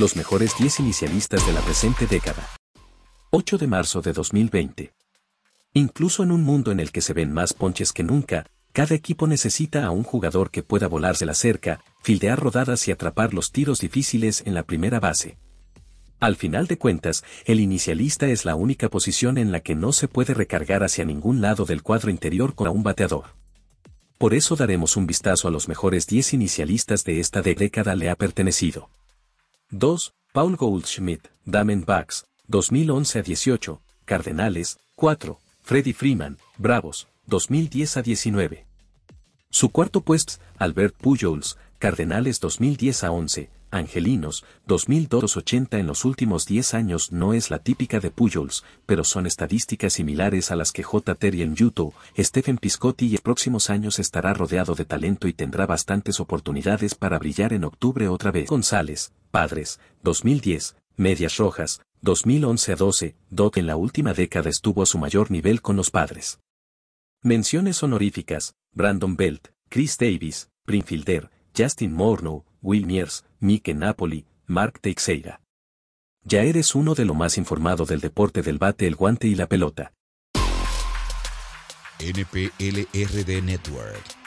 Los mejores 10 inicialistas de la presente década. 8 de marzo de 2020. Incluso en un mundo en el que se ven más ponches que nunca, cada equipo necesita a un jugador que pueda volarse la cerca, fildear rodadas y atrapar los tiros difíciles en la primera base. Al final de cuentas, el inicialista es la única posición en la que no se puede recargar hacia ningún lado del cuadro interior con un bateador. Por eso daremos un vistazo a los mejores 10 inicialistas de esta década le ha pertenecido. 2. Paul Goldschmidt, Damen 2011 2011-18, Cardenales, 4. Freddy Freeman, Bravos, 2010 a 19. Su cuarto puesto, Albert Pujols, Cardenales 2010 a 11, Angelinos, 2280 en los últimos 10 años no es la típica de Pujols, pero son estadísticas similares a las que J. Terry en Yuto, Stephen Piscotti y en próximos años estará rodeado de talento y tendrá bastantes oportunidades para brillar en octubre otra vez. González, Padres, 2010, Medias Rojas, 2011 a 12, DOT en la última década estuvo a su mayor nivel con los padres. Menciones honoríficas, Brandon Belt, Chris Davis, Prinfielder, Justin Morno, Will Mears, Mike Napoli, Mark Teixeira. Ya eres uno de lo más informado del deporte del bate, el guante y la pelota. NPLRD Network